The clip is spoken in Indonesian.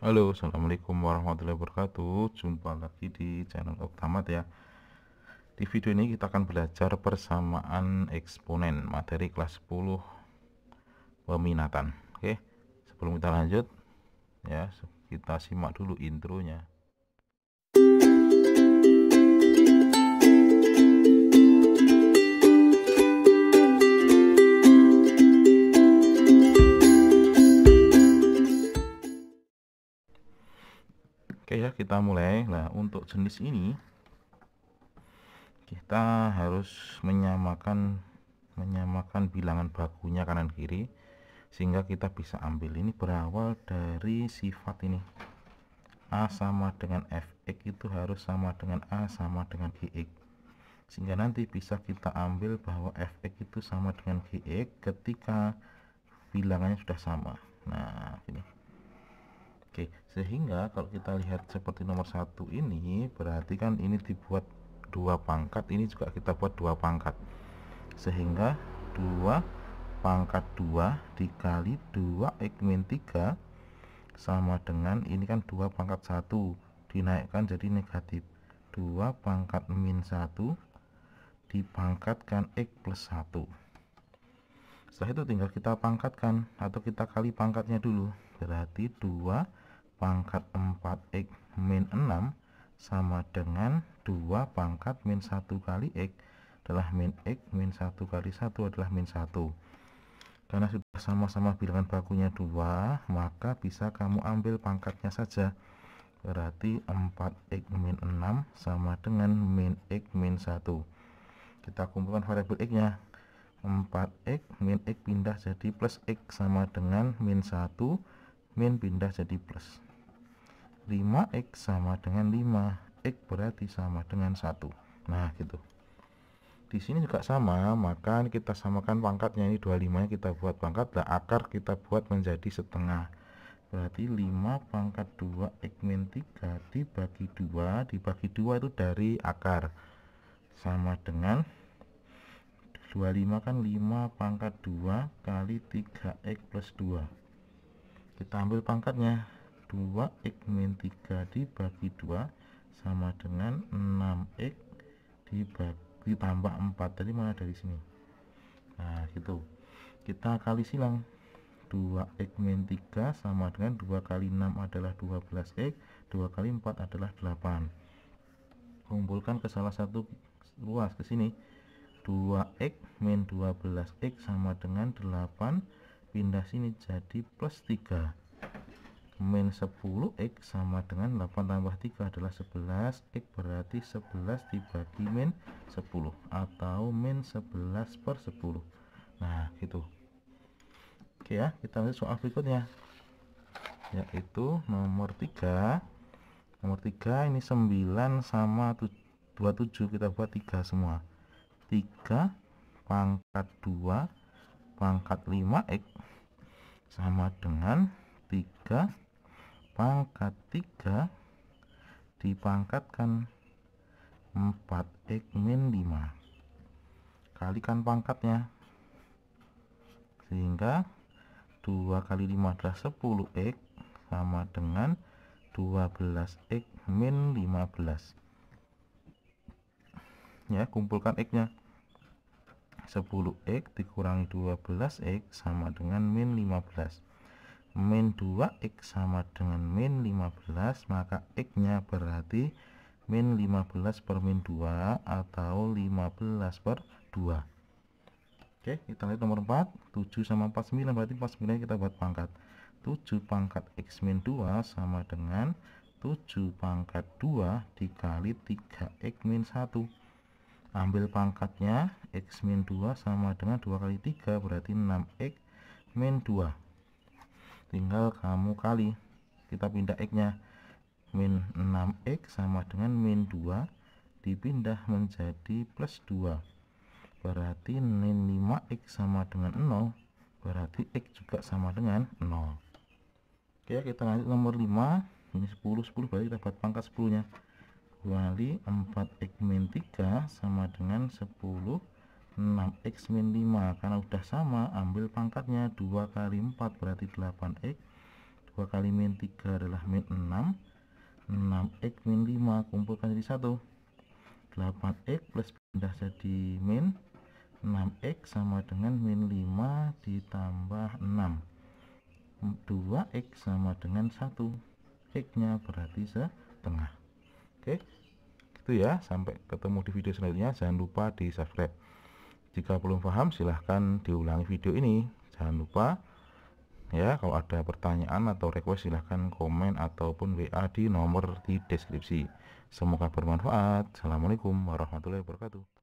Halo, Assalamualaikum warahmatullahi wabarakatuh Jumpa lagi di channel Oktamat ya Di video ini kita akan belajar persamaan eksponen Materi kelas 10 Peminatan Oke, sebelum kita lanjut ya Kita simak dulu intronya Oke ya, kita mulai. Nah, untuk jenis ini kita harus menyamakan menyamakan bilangan bakunya kanan kiri sehingga kita bisa ambil ini berawal dari sifat ini A sama dengan Fx itu harus sama dengan A sama dengan Gx sehingga nanti bisa kita ambil bahwa Fx itu sama dengan Gx ketika bilangannya sudah sama nah ini Oke, sehingga kalau kita lihat seperti nomor satu ini, berarti kan ini dibuat dua pangkat, ini juga kita buat dua pangkat. Sehingga dua pangkat dua dikali dua x min tiga sama dengan ini kan dua pangkat satu dinaikkan jadi negatif dua pangkat min satu dipangkatkan x plus satu. setelah itu tinggal kita pangkatkan atau kita kali pangkatnya dulu berarti dua pangkat 4x min 6 sama dengan 2 pangkat min 1 kali x adalah min x min 1 kali 1 adalah min 1 karena sudah sama-sama bilangan bakunya 2 maka bisa kamu ambil pangkatnya saja berarti 4x min 6 sama dengan min x min 1 kita kumpulkan variabel x nya 4x min x pindah jadi plus x sama dengan min 1 min pindah jadi plus 5x sama dengan 5 x berarti sama dengan 1 nah gitu di sini juga sama maka kita samakan pangkatnya ini 25 nya kita buat pangkat dan akar kita buat menjadi setengah berarti 5 pangkat 2 x min 3 dibagi 2 dibagi 2 itu dari akar sama dengan 25 kan 5 pangkat 2 kali 3x plus 2 kita ambil pangkatnya 2x min 3 dibagi 2 sama dengan 6x dibagi tambah 4 tadi mana dari sini nah gitu kita kali silang 2x min 3 sama dengan 2 kali 6 adalah 12x 2 kali 4 adalah 8 kumpulkan ke salah satu luas ke sini 2x min 12x sama dengan 8 pindah sini jadi plus 3 min 10x sama dengan 8 tambah 3 adalah 11 x berarti 11 dibagi min 10 atau min 11 per 10 nah gitu oke ya kita lihat soal berikutnya yaitu nomor 3 nomor 3 ini 9 sama 27 kita buat 3 semua 3 pangkat 2 pangkat 5x sama dengan 3 pangkat 3 dipangkatkan 4x min 5 kalikan pangkatnya sehingga 2 kali 5 adalah 10x sama dengan 12x min 15 ya kumpulkan x nya 10x dikurangi 12x sama dengan min 15 min 2x sama dengan min 15 maka x nya berarti min 15 per min 2 atau 15 per 2 oke kita lihat nomor 4 7 sama 49 berarti 49 kita buat pangkat 7 pangkat x min 2 sama dengan 7 pangkat 2 dikali 3x min 1 ambil pangkatnya x min 2 sama dengan 2 kali 3 berarti 6x min 2 tinggal kamu kali kita pindah x nya min 6x sama dengan min 2 dipindah menjadi plus 2 berarti min 5x sama dengan 0 berarti x juga sama dengan 0 oke kita lanjut nomor 5 ini 10 10 berarti dapat buat pangkat 10 nya kuali 4x min 3 sama dengan 10 6x min 5 karena udah sama ambil pangkatnya 2 kali 4 berarti 8x 2 kali min 3 adalah min 6 6x min 5 kumpulkan jadi 1 8x plus pindah jadi min 6x sama dengan min 5 ditambah 6 2x sama dengan 1 x nya berarti setengah oke gitu ya sampai ketemu di video selanjutnya jangan lupa di subscribe jika belum paham silahkan diulangi video ini. Jangan lupa ya kalau ada pertanyaan atau request silahkan komen ataupun WA di nomor di deskripsi. Semoga bermanfaat. Assalamualaikum warahmatullahi wabarakatuh.